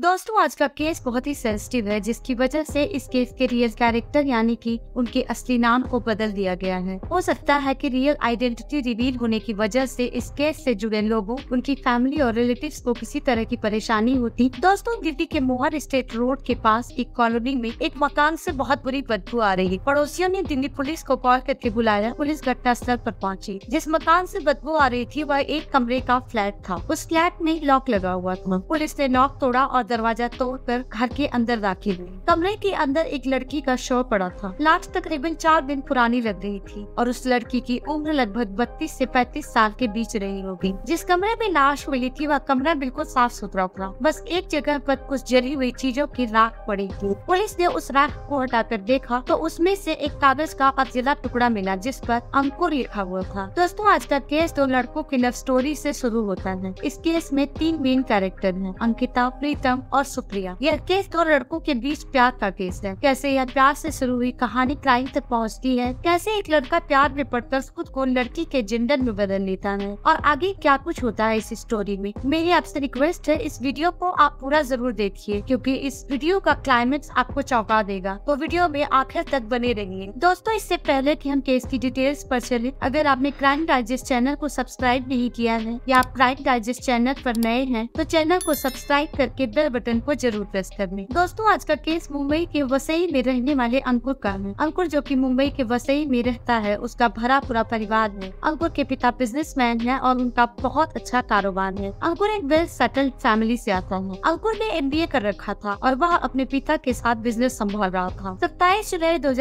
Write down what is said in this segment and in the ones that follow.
दोस्तों आज का केस बहुत ही सेंसिटिव है जिसकी वजह से इस केस के रियल कैरेक्टर यानी कि उनके असली नाम को बदल दिया गया है हो सकता है कि रियल आइडेंटिटी रिवील होने की वजह से इस केस से जुड़े लोगों उनकी फैमिली और रिलेटिव्स को किसी तरह की परेशानी होती दोस्तों दिल्ली के मोहर स्टेट रोड के पास एक कॉलोनी में एक मकान से बहुत बुरी बदबू आ रही पड़ोसियों ने दिल्ली पुलिस को कॉल करके बुलाया पुलिस घटना स्थल आरोप पहुँची जिस मकान ऐसी बदबू आ रही थी वह एक कमरे का फ्लैट था उस फ्लैट में लॉक लगा हुआ था पुलिस ने लॉक तोड़ा और दरवाजा तोड़कर घर के अंदर दाखिल हुई कमरे के अंदर एक लड़की का शव पड़ा था लाश तकरीबन चार दिन पुरानी लग रही थी और उस लड़की की उम्र लगभग बत्तीस ऐसी पैंतीस साल के बीच रही होगी जिस कमरे में लाश मिली थी वह कमरा बिल्कुल साफ सुथरा था बस एक जगह पर कुछ जली हुई चीजों की राख पड़ी थी पुलिस ने उस राख को हटाकर देखा तो उसमें से एक कागज का पतला टुकड़ा मिला जिस पर अंकुर लिखा हुआ था दोस्तों आज का केस दो तो लड़कों की लव स्टोरी से शुरू होता है इस केस में तीन मेन कैरेक्टर हैं अंकिता प्रीतम पूनम और सुप्रिया यह केस दो लड़कों के बीच प्यार का केस है कैसे यह प्यार से शुरू हुई कहानी क्राइम तक पहुंचती है कैसे एक लड़का प्यार में पड़कर खुद को लड़की के जिंदन में बदल लेता है और आगे क्या कुछ होता है इस स्टोरी में मेरी आपसे रिक्वेस्ट है इस वीडियो को आप पूरा जरूर देखिए क्योंकि इस वीडियो का क्लाइमेक्स आपको चौंका देगा तो वीडियो में आखिर तक बने रहिए दोस्तों इससे पहले की हम केस की डिटेल्स पर चले अगर आपने क्राइम डाइजेस्ट चैनल को सब्सक्राइब नहीं किया है या आप क्राइम डाइजेस्ट चैनल पर नए हैं तो चैनल को सब्सक्राइब करके बेल बेल बटन को जरूर प्रेस कर लें दोस्तों आज का केस मुंबई के वसई में रहने वाले अंकुर का है अंकुर जो कि मुंबई के वसई में रहता है उसका भरा पूरा परिवार है अंकुर के पिता मैन है और उनका बहुत अच्छा कारोबार है अंकुर एक वेल सेटल्ड फैमिली से आता है अंकुर ने एम कर रखा था और वह अपने पिता के साथ बिजनेस संभाल रहा था सत्ताईस जुलाई दो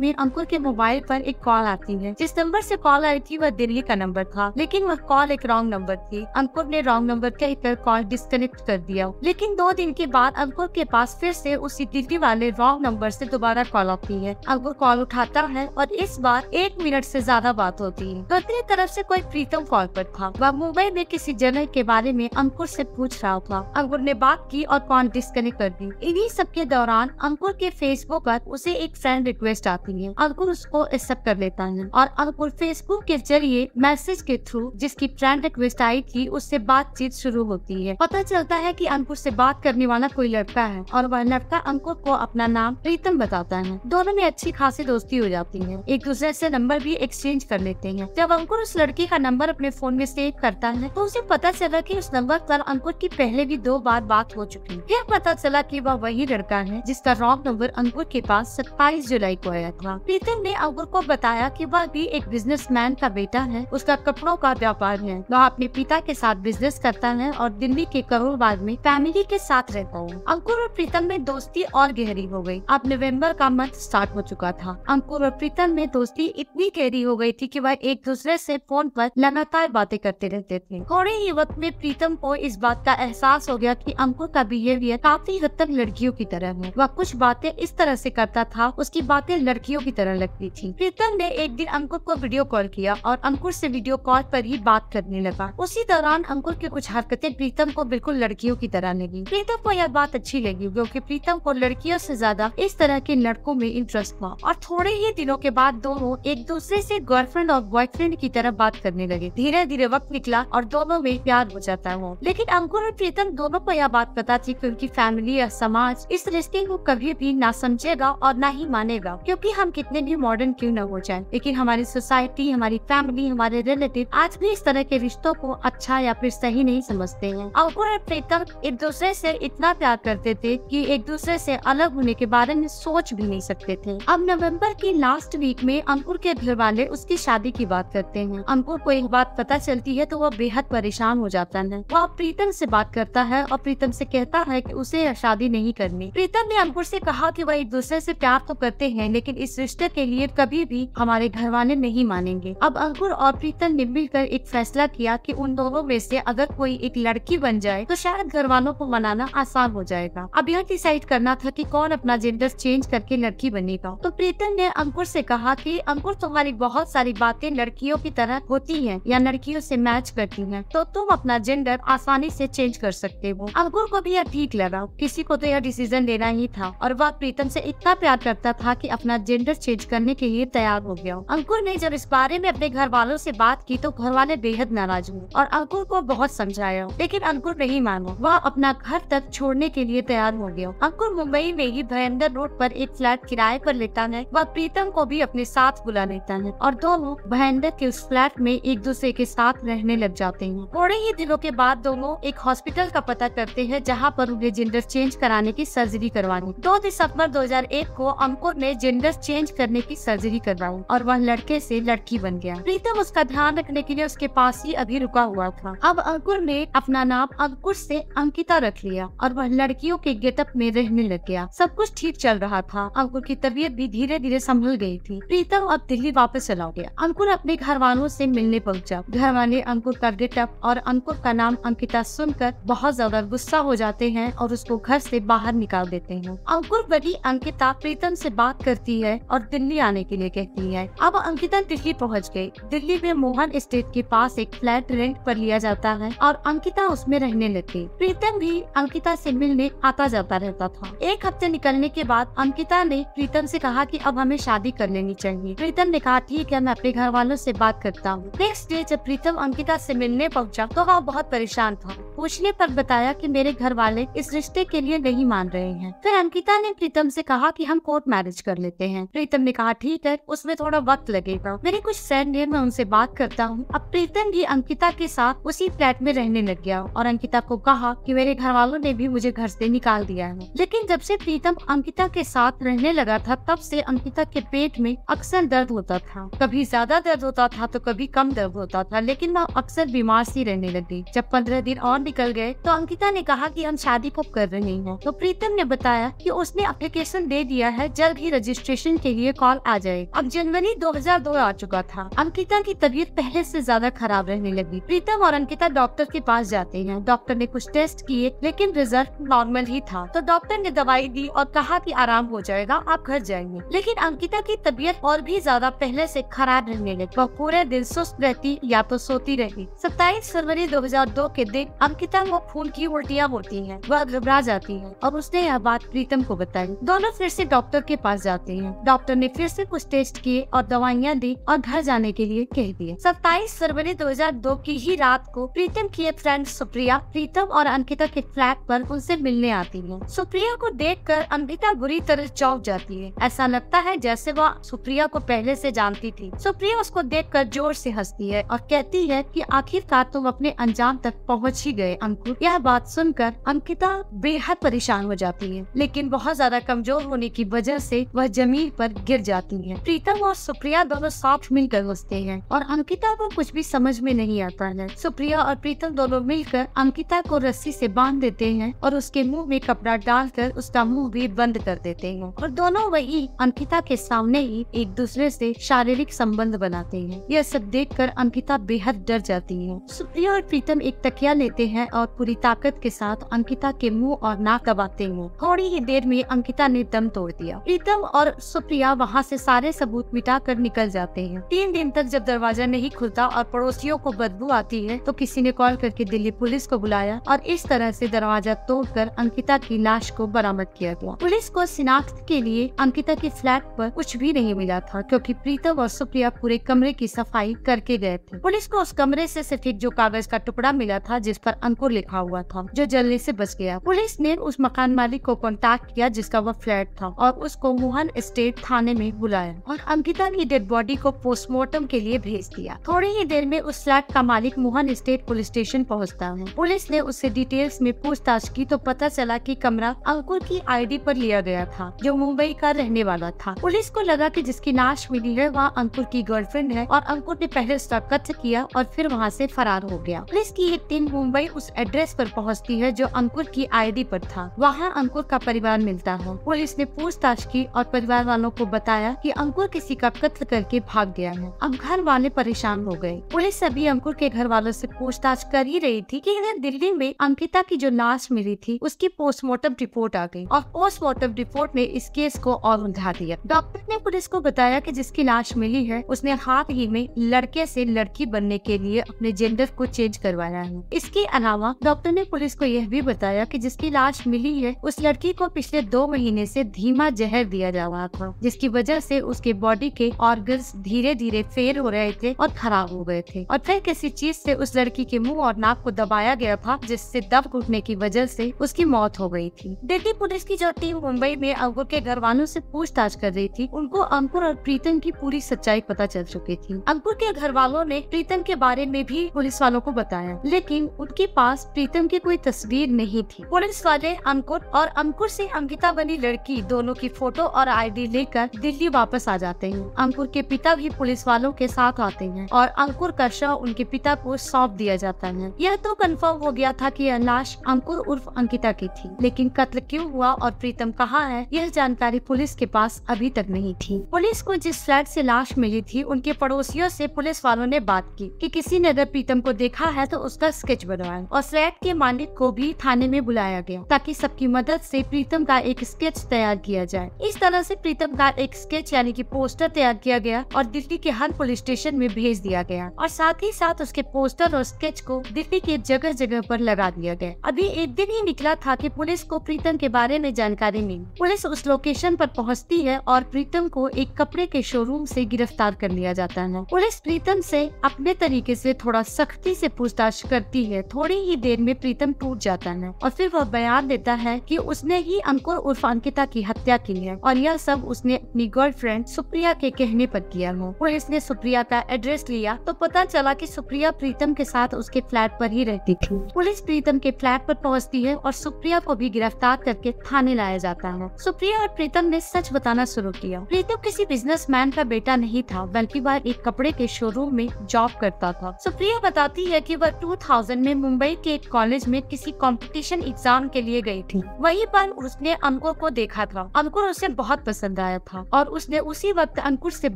में अंकुर के मोबाइल पर एक कॉल आती है जिस नंबर से कॉल आई थी वह दिल्ली का नंबर था लेकिन वह कॉल एक रॉन्ग नंबर थी अंकुर ने रॉन्ग नंबर कहकर कॉल डिस्कनेक्ट कर दिया लेकिन दो दिन के बाद अंकुर के पास फिर से उसी दिल्ली वाले रॉन्ग नंबर से दोबारा कॉल आती है अंकुर कॉल उठाता है और इस बार एक मिनट से ज्यादा बात होती है दूसरी तरफ से कोई प्रीतम कॉल पर था वह मुंबई में किसी जगह के बारे में अंकुर से पूछ रहा था अंकुर ने बात की और कॉल डिस्कनेक्ट कर दी इन्हीं सब के दौरान अंकुर के फेसबुक पर उसे एक फ्रेंड रिक्वेस्ट आती है अंकुर उसको एक्सेप्ट कर लेता है और अंकुर फेसबुक के जरिए मैसेज के थ्रू जिसकी फ्रेंड रिक्वेस्ट आई थी उससे बातचीत शुरू होती है पता चलता है की अंकुर ऐसी बात करने वाला कोई लड़का है और वह लड़का अंकुर को अपना नाम प्रीतम बताता है दोनों में अच्छी खासी दोस्ती हो जाती है एक दूसरे से नंबर भी एक्सचेंज कर लेते हैं जब अंकुर उस लड़की का नंबर अपने फोन में सेव करता है तो उसे पता चला कि उस नंबर पर अंकुर की पहले भी दो बार बात हो चुकी है फिर पता चला कि वह वही लड़का है जिसका रॉन्ग नंबर अंकुर के पास सत्ताईस जुलाई को आया था प्रीतम ने अंकुर को बताया की वह भी एक मैन का बेटा है उसका कपड़ों का व्यापार है वह अपने पिता के साथ बिजनेस करता है और दिल्ली के करोड़बाग में फैमिली के साथ साथ रहता हूँ अंकुर और प्रीतम में दोस्ती और गहरी हो गई अब नवंबर का मंथ स्टार्ट हो चुका था अंकुर और प्रीतम में दोस्ती इतनी गहरी हो गई थी कि वह एक दूसरे से फोन पर लगातार बातें करते रहते थे थोड़े ही वक्त में प्रीतम को इस बात का एहसास हो गया कि अंकुर का बिहेवियर काफी हद तक लड़कियों की तरह है वह कुछ बातें इस तरह से करता था उसकी बातें लड़कियों की तरह लगती थी प्रीतम ने एक दिन अंकुर को वीडियो कॉल किया और अंकुर से वीडियो कॉल पर ही बात करने लगा उसी दौरान अंकुर की कुछ हरकतें प्रीतम को बिल्कुल लड़कियों की तरह लगी प्रीतम को यह बात अच्छी लगी क्योंकि प्रीतम को लड़कियों से ज्यादा इस तरह के लड़कों में इंटरेस्ट था और थोड़े ही दिनों के बाद दोनों एक दूसरे से गर्लफ्रेंड और बॉयफ्रेंड की तरफ बात करने लगे धीरे धीरे वक्त निकला और दोनों में प्यार हो जाता है लेकिन अंकुर और प्रीतम दोनों को यह बात पता थी की उनकी फैमिली या समाज इस रिश्ते को कभी भी ना समझेगा और ना ही मानेगा क्योंकि हम कितने भी मॉडर्न क्यों न हो जाए लेकिन हमारी सोसाइटी हमारी फैमिली हमारे रिलेटिव आज भी इस तरह के रिश्तों को अच्छा या फिर सही नहीं समझते हैं अंकुर और प्रीतम एक दूसरे से इतना प्यार करते थे कि एक दूसरे से अलग होने के बारे में सोच भी नहीं सकते थे अब नवंबर की लास्ट वीक में अंकुर के घर वाले उसकी शादी की बात करते हैं अंकुर को एक बात पता चलती है तो वह बेहद परेशान हो जाता है वह प्रीतम से बात करता है और प्रीतम से कहता है कि उसे शादी नहीं करनी प्रीतम ने अंकुर से कहा कि वह एक दूसरे से प्यार तो करते हैं लेकिन इस रिश्ते के लिए कभी भी हमारे घर वाले नहीं मानेंगे अब अंकुर और प्रीतम ने मिलकर एक फैसला किया कि उन दोनों में से अगर कोई एक लड़की बन जाए तो शायद घर वालों को मना बनाना आसान हो जाएगा अब यह डिसाइड करना था कि कौन अपना जेंडर चेंज करके लड़की बनेगा तो प्रीतम ने अंकुर से कहा कि अंकुर तुम्हारी बहुत सारी बातें लड़कियों की तरह होती हैं या लड़कियों से मैच करती हैं तो तुम अपना जेंडर आसानी से चेंज कर सकते हो अंकुर को भी यह ठीक लगा किसी को तो यह डिसीजन लेना ही था और वह प्रीतम से इतना प्यार करता था कि अपना जेंडर चेंज करने के लिए तैयार हो गया अंकुर ने जब इस बारे में अपने घर वालों से बात की तो घर वाले बेहद नाराज हुए और अंकुर को बहुत समझाया लेकिन अंकुर नहीं मानो वह अपना घर घर तक छोड़ने के लिए तैयार हो गया अंकुर मुंबई में ही भयंदर रोड पर एक फ्लैट किराए पर लेता है वह प्रीतम को भी अपने साथ बुला लेता है और दोनों भयंदर के उस फ्लैट में एक दूसरे के साथ रहने लग जाते हैं थोड़े ही दिनों के बाद दोनों एक हॉस्पिटल का पता करते हैं जहाँ पर उन्हें जेंडर चेंज कराने की सर्जरी करवानी दो दिसंबर एक को अंकुर ने जेंडर चेंज करने की सर्जरी करवाई और वह लड़के से लड़की बन गया प्रीतम उसका ध्यान रखने के लिए उसके पास ही अभी रुका हुआ था अब अंकुर ने अपना नाम अंकुर से अंकिता रख लिया लिया और वह लड़कियों के गेटअप में रहने लग गया सब कुछ ठीक चल रहा था अंकुर की तबीयत भी धीरे धीरे संभल गई थी प्रीतम अब दिल्ली वापस चला गया अंकुर अपने घर वालों से मिलने पहुंचा। घर वाले अंकुर का गेटअप और अंकुर का नाम अंकिता सुनकर बहुत ज्यादा गुस्सा हो जाते हैं और उसको घर से बाहर निकाल देते हैं अंकुर बड़ी अंकिता प्रीतम से बात करती है और दिल्ली आने के लिए कहती है अब अंकिता दिल्ली पहुंच गई दिल्ली में मोहन स्टेट के पास एक फ्लैट रेंट पर लिया जाता है और अंकिता उसमें रहने लगती प्रीतम भी अंकिता से मिलने आता जाता रहता था एक हफ्ते निकलने के बाद अंकिता ने प्रीतम से कहा कि अब हमें शादी कर लेनी चाहिए प्रीतम ने कहा ठीक है मैं अपने घर वालों से बात करता हूँ नेक्स्ट डे जब प्रीतम अंकिता से मिलने पहुँचा तो वह बहुत परेशान था पूछने पर बताया कि मेरे घर वाले इस रिश्ते के लिए नहीं मान रहे हैं फिर अंकिता ने प्रीतम से कहा कि हम कोर्ट मैरिज कर लेते हैं प्रीतम ने कहा ठीक है उसमें थोड़ा वक्त लगेगा मेरे कुछ फ्रेंड है मैं उनसे बात करता हूँ अब प्रीतम भी अंकिता के साथ उसी फ्लैट में रहने लग गया और अंकिता को कहा कि मेरे घर वालों वालों ने भी मुझे घर से निकाल दिया है लेकिन जब से प्रीतम अंकिता के साथ रहने लगा था तब से अंकिता के पेट में अक्सर दर्द होता था कभी ज्यादा दर्द होता था तो कभी कम दर्द होता था लेकिन वह अक्सर बीमार सी रहने लगी जब पंद्रह दिन और निकल गए तो अंकिता ने कहा की हम शादी को कर रहे हैं तो प्रीतम ने बताया की उसने अप्लीकेशन दे दिया है जल्द ही रजिस्ट्रेशन के लिए कॉल आ जाए अब जनवरी दो आ चुका था अंकिता की तबीयत पहले ऐसी ज्यादा खराब रहने लगी प्रीतम और अंकिता डॉक्टर के पास जाते हैं डॉक्टर ने कुछ टेस्ट किए लेकिन लेकिन रिजल्ट नॉर्मल ही था तो डॉक्टर ने दवाई दी और कहा कि आराम हो जाएगा आप घर जाएंगे लेकिन अंकिता की तबीयत और भी ज्यादा पहले से खराब रहने लगी वह पूरे दिन सुस्त रहती या तो सोती रही सत्ताईस फरवरी 2002 के दिन अंकिता को खून की उल्टियाँ होती है वह घबरा जाती है और उसने यह बात प्रीतम को बताई दोनों फिर से डॉक्टर के पास जाते हैं डॉक्टर ने फिर से कुछ टेस्ट किए और दवाइयाँ दी और घर जाने के लिए कह दिए सत्ताईस फरवरी 2002 की ही रात को प्रीतम की एक फ्रेंड सुप्रिया प्रीतम और अंकिता के फ्लैट ट्रैक पर उनसे मिलने आती है सुप्रिया को देखकर अंकिता बुरी तरह चौंक जाती है ऐसा लगता है जैसे वह सुप्रिया को पहले से जानती थी सुप्रिया उसको देखकर जोर से हंसती है और कहती है कि आखिरकार तुम अपने अंजाम तक पहुंच ही गए अंकुर यह बात सुनकर अंकिता बेहद परेशान हो जाती है लेकिन बहुत ज्यादा कमजोर होने की वजह से वह जमीन पर गिर जाती है प्रीतम और सुप्रिया दोनों साफ मिलकर हंसते हैं और अंकिता को कुछ भी समझ में नहीं आता है सुप्रिया और प्रीतम दोनों मिलकर अंकिता को रस्सी से बांध देते देते हैं और उसके मुंह में कपड़ा डालकर उसका मुंह भी बंद कर देते हैं और दोनों वही अंकिता के सामने ही एक दूसरे से शारीरिक संबंध बनाते हैं यह सब देख कर अंकिता बेहद डर जाती है सुप्रिया और प्रीतम एक तकिया लेते हैं और पूरी ताकत के साथ अंकिता के मुंह और नाक दबाते हैं थोड़ी ही देर में अंकिता ने दम तोड़ दिया प्रीतम और सुप्रिया वहाँ से सारे सबूत मिटा कर निकल जाते हैं तीन दिन तक जब दरवाजा नहीं खुलता और पड़ोसियों को बदबू आती है तो किसी ने कॉल करके दिल्ली पुलिस को बुलाया और इस तरह से दरवाजा दरवाजा तोड़कर अंकिता की लाश को बरामद किया गया पुलिस को शिनाख्त के लिए अंकिता के फ्लैट पर कुछ भी नहीं मिला था क्योंकि प्रीतम और सुप्रिया पूरे कमरे की सफाई करके गए थे पुलिस को उस कमरे से सिर्फ जो कागज का टुकड़ा मिला था जिस पर अंकुर लिखा हुआ था जो जलने से बच गया पुलिस ने उस मकान मालिक को कॉन्टेक्ट किया जिसका वह फ्लैट था और उसको मोहन स्टेट थाने में बुलाया और अंकिता ने डेड बॉडी को पोस्टमार्टम के लिए भेज दिया थोड़ी ही देर में उस फ्लैट का मालिक मोहन स्टेट पुलिस स्टेशन पहुँचता है पुलिस ने उससे डिटेल्स में पूछ पूछताछ की तो पता चला कि कमरा अंकुर की आईडी पर लिया गया था जो मुंबई का रहने वाला था पुलिस को लगा कि जिसकी लाश मिली है वहाँ अंकुर की गर्लफ्रेंड है और अंकुर ने पहले उसका कत्ल किया और फिर वहाँ से फरार हो गया पुलिस की एक टीम मुंबई उस एड्रेस पर पहुँचती है जो अंकुर की आईडी पर था वहाँ अंकुर का परिवार मिलता है पुलिस ने पूछताछ की और परिवार वालों को बताया कि अंकुर किसी का कत्ल करके भाग गया है अब घर वाले परेशान हो गए पुलिस अभी अंकुर के घर वालों से पूछताछ कर ही रही थी कि इधर दिल्ली में अंकिता की जो लाश मिली थी उसकी पोस्टमार्टम रिपोर्ट आ गई और पोस्टमार्टम रिपोर्ट ने इस केस को और उलझा दिया डॉक्टर ने पुलिस को बताया कि जिसकी लाश मिली है उसने हाथ ही में लड़के से लड़की बनने के लिए अपने जेंडर को चेंज करवाया है इसके अलावा डॉक्टर ने पुलिस को यह भी बताया कि जिसकी लाश मिली है उस लड़की को पिछले दो महीने से धीमा जहर दिया जा रहा था जिसकी वजह से उसके बॉडी के ऑर्गन्स धीरे धीरे फेल हो रहे थे और खराब हो गए थे और फिर किसी चीज से उस लड़की के मुंह और नाक को दबाया गया था जिससे दब घुटने की की वजह से उसकी मौत हो गई थी दिल्ली पुलिस की जो टीम मुंबई में अंकुर के घर वालों से पूछताछ कर रही थी उनको अंकुर और प्रीतम की पूरी सच्चाई पता चल चुकी थी अंकुर के घर वालों ने प्रीतम के बारे में भी पुलिस वालों को बताया लेकिन उनके पास प्रीतम की कोई तस्वीर नहीं थी पुलिस वाले अंकुर और अंकुर से अंकिता बनी लड़की दोनों की फोटो और आईडी लेकर दिल्ली वापस आ जाते हैं अंकुर के पिता भी पुलिस वालों के साथ आते हैं और अंकुर का शव उनके पिता को सौंप दिया जाता है यह तो कंफर्म हो गया था कि यह लाश अंकुर उर्फ अंकिता की थी लेकिन कत्ल क्यों हुआ और प्रीतम कहाँ है यह जानकारी पुलिस के पास अभी तक नहीं थी पुलिस को जिस फ्लैट से लाश मिली थी उनके पड़ोसियों से पुलिस वालों ने बात की कि किसी ने अगर प्रीतम को देखा है तो उसका स्केच बनवाए और फ्लैट के मालिक को भी थाने में बुलाया गया ताकि सबकी मदद से प्रीतम का एक स्केच तैयार किया जाए इस तरह से प्रीतम का एक स्केच यानी कि पोस्टर तैयार किया गया और दिल्ली के हर पुलिस स्टेशन में भेज दिया गया और साथ ही साथ उसके पोस्टर और स्केच को दिल्ली के जगह जगह पर लगा दिया गया अभी एक दिन ही निकला था कि पुलिस को प्रीतम के बारे में जानकारी मिली पुलिस उस लोकेशन पर पहुंचती है और प्रीतम को एक कपड़े के शोरूम से गिरफ्तार कर लिया जाता है पुलिस प्रीतम से अपने तरीके से थोड़ा सख्ती से पूछताछ करती है थोड़ी ही देर में प्रीतम टूट जाता है और फिर वह बयान देता है कि उसने ही अंकुर उर्फ अंकिता की हत्या की है और यह सब उसने अपनी गर्लफ्रेंड सुप्रिया के कहने पर किया हो पुलिस ने सुप्रिया का एड्रेस लिया तो पता चला कि सुप्रिया प्रीतम के साथ उसके फ्लैट पर ही रहती थी पुलिस प्रीतम के फ्लैट पर पहुंचती है और सुप्रिया को भी गिरफ्तार करके थाने लाया जाता है सुप्रिया और प्रीतम ने सच बताना शुरू किया प्रीतम किसी मैन का बेटा नहीं था बल्कि वह एक कपड़े के शोरूम में जॉब करता था सुप्रिया बताती है की वह थाउजेंड में मुंबई के एक कॉलेज में किसी कॉम्पिटिशन एग्जाम के लिए गयी थी वही पर उसने अंकुर को देखा था अंकुर उसे बहुत पसंद आया था और उसने उसी वक्त अंकुर से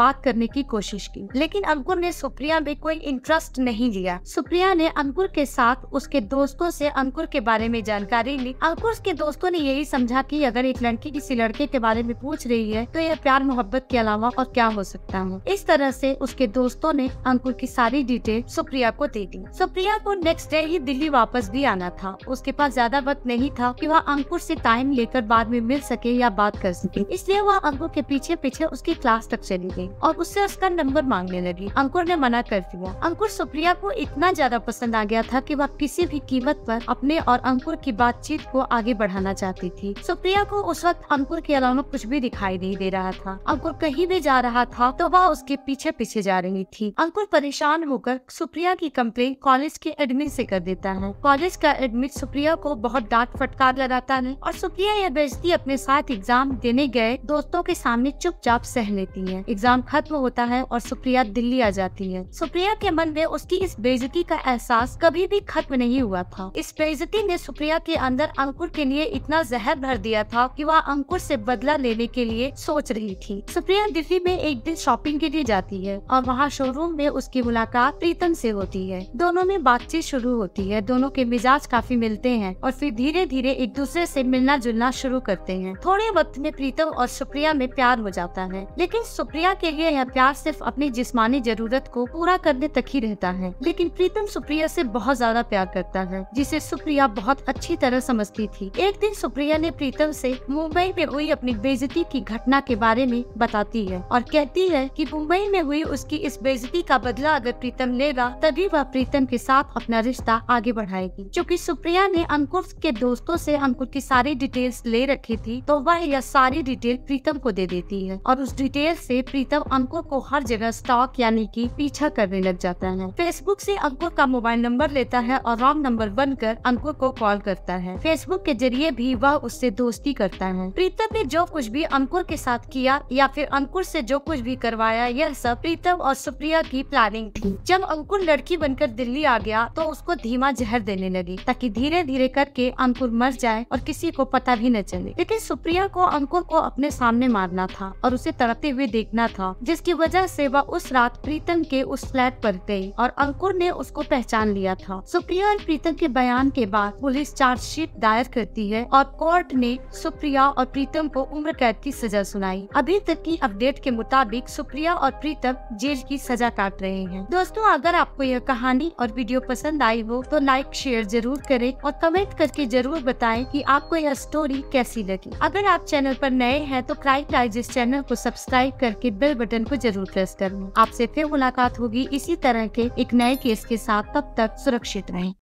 बात करने की कोशिश की लेकिन अंकुर ने सुप्रिया में कोई इंटरेस्ट नहीं लिया सुप्रिया ने अंकुर के साथ उसके दोस्तों से अंकुर के के बारे में जानकारी ली अंकुर के दोस्तों ने यही समझा कि अगर एक लड़की किसी लड़के के बारे में पूछ रही है तो यह प्यार मोहब्बत के अलावा और क्या हो सकता है इस तरह से उसके दोस्तों ने अंकुर की सारी डिटेल सुप्रिया को दे दी सुप्रिया को नेक्स्ट डे ही दिल्ली वापस भी आना था उसके पास ज्यादा वक्त नहीं था कि वह अंकुर से टाइम लेकर बाद में मिल सके या बात कर सके इसलिए वह अंकुर के पीछे पीछे उसकी क्लास तक चली गई और उससे उसका नंबर मांगने लगी अंकुर ने मना कर दिया अंकुर सुप्रिया को इतना ज्यादा पसंद आ गया था कि वह किसी भी कीमत पर अपने और अंकुर की बातचीत को आगे बढ़ाना चाहती थी सुप्रिया को उस वक्त अंकुर के अलावा कुछ भी दिखाई नहीं दे रहा था अंकुर कहीं भी जा रहा था तो वह उसके पीछे पीछे जा रही थी अंकुर परेशान होकर सुप्रिया की कम्प्लेन कॉलेज के एडमिट से कर देता है कॉलेज का एडमिट सुप्रिया को बहुत डांट फटकार लगाता है और सुप्रिया यह बेजती अपने साथ एग्जाम देने गए दोस्तों के सामने चुपचाप सह लेती है एग्जाम खत्म होता है और सुप्रिया दिल्ली आ जाती है सुप्रिया के मन में उसकी इस बेजती का एहसास कभी भी खत्म नहीं हुआ था इस बेजती राखी ने सुप्रिया के अंदर अंकुर के लिए इतना जहर भर दिया था कि वह अंकुर से बदला लेने के लिए सोच रही थी सुप्रिया दिल्ली में एक दिन शॉपिंग के लिए जाती है और वहाँ शोरूम में उसकी मुलाकात प्रीतम से होती है दोनों में बातचीत शुरू होती है दोनों के मिजाज काफी मिलते हैं और फिर धीरे धीरे एक दूसरे से मिलना जुलना शुरू करते हैं थोड़े वक्त में प्रीतम और सुप्रिया में प्यार हो जाता है लेकिन सुप्रिया के लिए यह प्यार सिर्फ अपनी जिस्मानी जरूरत को पूरा करने तक ही रहता है लेकिन प्रीतम सुप्रिया से बहुत ज्यादा प्यार करता है जिसे सुप्रिया बहुत अच्छी तरह समझती थी एक दिन सुप्रिया ने प्रीतम से मुंबई में हुई अपनी बेजती की घटना के बारे में बताती है और कहती है कि मुंबई में हुई उसकी इस बेजती का बदला अगर प्रीतम लेगा तभी वह प्रीतम के साथ अपना रिश्ता आगे बढ़ाएगी क्योंकि सुप्रिया ने अंकुर के दोस्तों से अंकुर की सारी डिटेल्स ले रखी थी तो वह यह सारी डिटेल प्रीतम को दे देती है और उस डिटेल से प्रीतम अंकुर को हर जगह स्टॉक यानी कि पीछा करने लग जाता है फेसबुक से अंकुर का मोबाइल नंबर लेता है और रॉन्ग नंबर बनकर अंकुर को कॉल करता है फेसबुक के जरिए भी वह उससे दोस्ती करता है प्रीतम ने जो कुछ भी अंकुर के साथ किया या फिर अंकुर से जो कुछ भी करवाया यह सब प्रीतम और सुप्रिया की प्लानिंग थी जब अंकुर लड़की बनकर दिल्ली आ गया तो उसको धीमा जहर देने लगी ताकि धीरे धीरे करके अंकुर मर जाए और किसी को पता भी न चले लेकिन सुप्रिया को अंकुर को अपने सामने मारना था और उसे तड़पते हुए देखना था जिसकी वजह से वह उस रात प्रीतम के उस फ्लैट पर गई और अंकुर ने उसको पहचान लिया था सुप्रिया और प्रीतम के बयान के बाद बाद पुलिस चार्जशीट दायर करती है और कोर्ट ने सुप्रिया और प्रीतम को उम्र कैद की सजा सुनाई अभी तक की अपडेट के मुताबिक सुप्रिया और प्रीतम जेल की सजा काट रहे हैं दोस्तों अगर आपको यह कहानी और वीडियो पसंद आई हो तो लाइक शेयर जरूर करें और कमेंट करके जरूर बताएं कि आपको यह स्टोरी कैसी लगी अगर आप चैनल पर नए हैं तो क्राइम इस चैनल को सब्सक्राइब करके बेल बटन को जरूर प्रेस कर लें आपसे फिर मुलाकात होगी इसी तरह के एक नए केस के साथ तब तक सुरक्षित रहें